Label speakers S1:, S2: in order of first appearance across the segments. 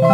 S1: ピ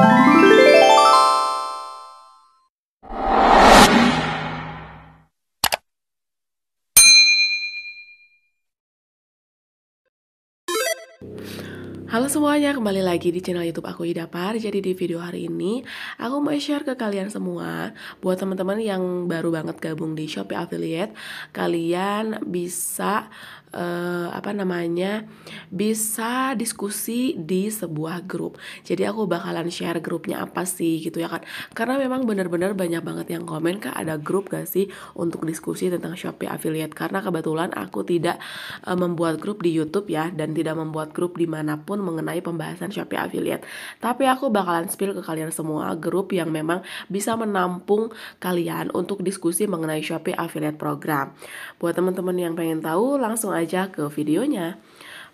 S1: ッ Halo semuanya, kembali lagi di channel YouTube aku Idapar. Jadi di video hari ini aku mau share ke kalian semua buat teman-teman yang baru banget gabung di Shopee Affiliate, kalian bisa uh, apa namanya? bisa diskusi di sebuah grup. Jadi aku bakalan share grupnya apa sih gitu ya kan. Karena memang benar-benar banyak banget yang komen Kak, ada grup gak sih untuk diskusi tentang Shopee Affiliate? Karena kebetulan aku tidak uh, membuat grup di YouTube ya dan tidak membuat grup dimanapun apapun mengenai pembahasan Shopee Affiliate. Tapi aku bakalan spill ke kalian semua grup yang memang bisa menampung kalian untuk diskusi mengenai Shopee Affiliate Program. Buat teman-teman yang pengen tahu, langsung aja ke videonya.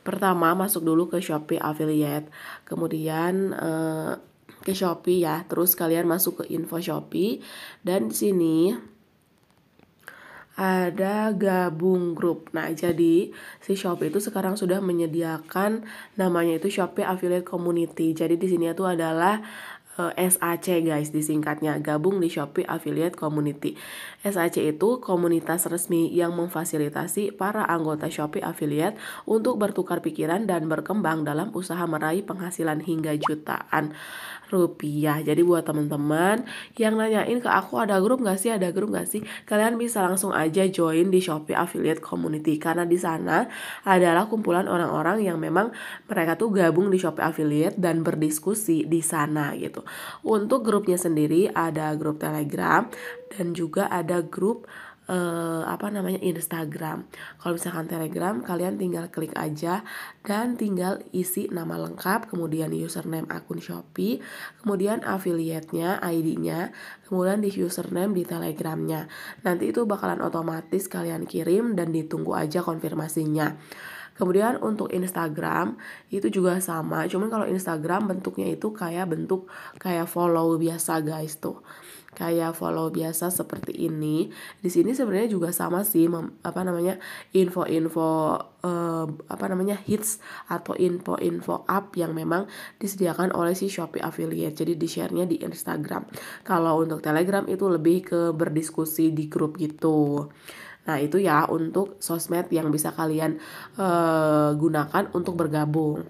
S1: Pertama, masuk dulu ke Shopee Affiliate. Kemudian... Eh, ke Shopee ya, terus kalian masuk ke info Shopee dan di sini ada gabung grup. Nah, jadi si Shopee itu sekarang sudah menyediakan namanya itu Shopee Affiliate Community. Jadi di sini itu adalah Eh, SAC guys disingkatnya gabung di Shopee Affiliate Community. SAC itu komunitas resmi yang memfasilitasi para anggota Shopee Affiliate untuk bertukar pikiran dan berkembang dalam usaha meraih penghasilan hingga jutaan rupiah. Jadi buat teman-teman yang nanyain ke aku ada grup gak sih, ada grup gak sih, kalian bisa langsung aja join di Shopee Affiliate Community karena di sana adalah kumpulan orang-orang yang memang mereka tuh gabung di Shopee Affiliate dan berdiskusi di sana gitu. Untuk grupnya sendiri ada grup Telegram dan juga ada grup eh, apa namanya Instagram. Kalau misalkan Telegram, kalian tinggal klik aja dan tinggal isi nama lengkap, kemudian username akun Shopee, kemudian affiliate-nya, ID-nya, kemudian di username di Telegramnya. Nanti itu bakalan otomatis kalian kirim dan ditunggu aja konfirmasinya kemudian untuk Instagram itu juga sama cuman kalau Instagram bentuknya itu kayak bentuk kayak follow biasa guys tuh kayak follow biasa seperti ini. Di sini sebenarnya juga sama sih mem, apa namanya info-info uh, apa namanya hits atau info-info up yang memang disediakan oleh si Shopee affiliate. Jadi di share-nya di Instagram. Kalau untuk Telegram itu lebih ke berdiskusi di grup gitu. Nah, itu ya untuk sosmed yang bisa kalian uh, gunakan untuk bergabung.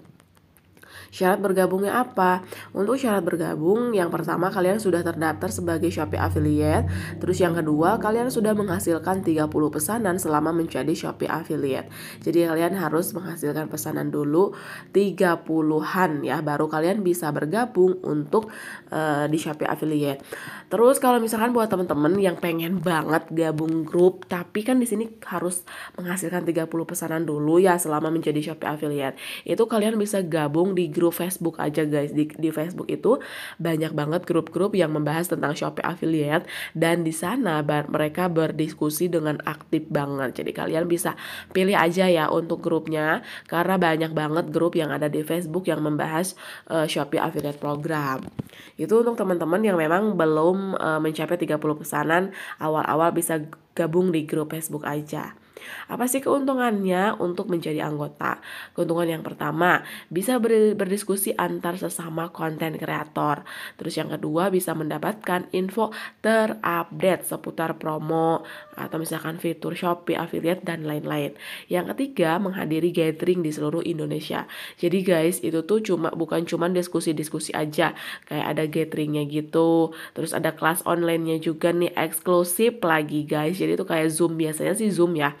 S1: Syarat bergabungnya apa? Untuk syarat bergabung, yang pertama kalian sudah terdaftar sebagai Shopee Affiliate. Terus yang kedua, kalian sudah menghasilkan 30 pesanan selama menjadi Shopee Affiliate. Jadi kalian harus menghasilkan pesanan dulu 30-an ya, baru kalian bisa bergabung untuk uh, di Shopee Affiliate. Terus kalau misalkan buat teman-teman yang pengen banget gabung grup, tapi kan di sini harus menghasilkan 30 pesanan dulu ya selama menjadi Shopee Affiliate. Itu kalian bisa gabung di grup grup Facebook aja guys di, di Facebook itu banyak banget grup-grup yang membahas tentang Shopee affiliate dan di sana mereka berdiskusi dengan aktif banget jadi kalian bisa pilih aja ya untuk grupnya karena banyak banget grup yang ada di Facebook yang membahas uh, Shopee affiliate program itu untuk teman-teman yang memang belum uh, mencapai 30 pesanan awal-awal bisa gabung di grup Facebook aja. Apa sih keuntungannya untuk menjadi anggota? Keuntungan yang pertama, bisa berdiskusi antar sesama konten kreator. Terus yang kedua, bisa mendapatkan info terupdate seputar promo atau misalkan fitur Shopee, affiliate dan lain-lain. Yang ketiga, menghadiri gathering di seluruh Indonesia. Jadi guys, itu tuh cuma bukan cuma diskusi-diskusi aja, kayak ada gatheringnya gitu. Terus ada kelas online-nya juga nih eksklusif lagi guys. Jadi itu kayak Zoom biasanya sih Zoom ya.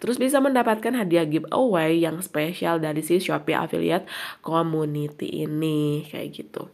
S1: Terus bisa mendapatkan hadiah giveaway yang spesial dari si Shopee Affiliate Community ini kayak gitu.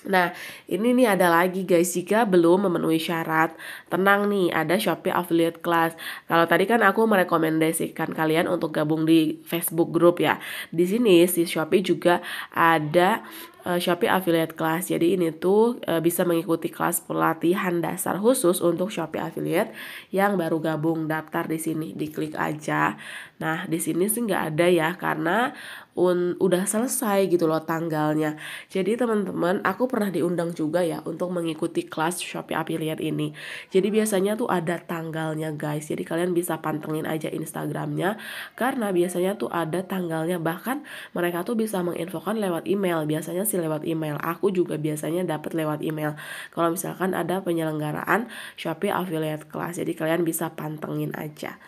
S1: Nah, ini nih ada lagi guys, jika belum memenuhi syarat, tenang nih, ada Shopee Affiliate Class. Kalau tadi kan aku merekomendasikan kalian untuk gabung di Facebook group ya. Di sini si Shopee juga ada Eh, Shopee Affiliate Class. Jadi ini tuh eh, bisa mengikuti kelas pelatihan dasar khusus untuk Shopee Affiliate yang baru gabung daftar di sini. Diklik aja. Nah, di sini sih nggak ada ya karena un udah selesai gitu loh tanggalnya. Jadi teman-teman, aku pernah diundang juga ya untuk mengikuti kelas Shopee Affiliate ini. Jadi biasanya tuh ada tanggalnya guys. Jadi kalian bisa pantengin aja Instagramnya karena biasanya tuh ada tanggalnya. Bahkan mereka tuh bisa menginfokan lewat email. Biasanya sih lewat email. Aku juga biasanya dapat lewat email. Kalau misalkan ada penyelenggaraan Shopee Affiliate kelas. Jadi kalian bisa pantengin aja.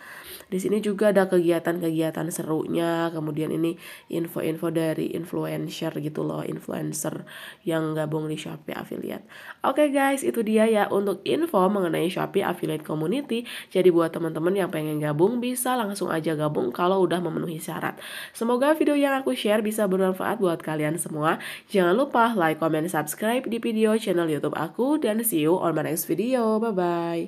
S1: Di sini juga ada kegiatan-kegiatan serunya, kemudian ini info-info dari influencer gitu loh, influencer yang gabung di Shopee Affiliate. Oke okay guys, itu dia ya untuk info mengenai Shopee Affiliate Community. Jadi buat teman-teman yang pengen gabung bisa langsung aja gabung kalau udah memenuhi syarat. Semoga video yang aku share bisa bermanfaat buat kalian semua. Jangan lupa like, comment, subscribe di video channel YouTube aku dan see you on my next video. Bye bye.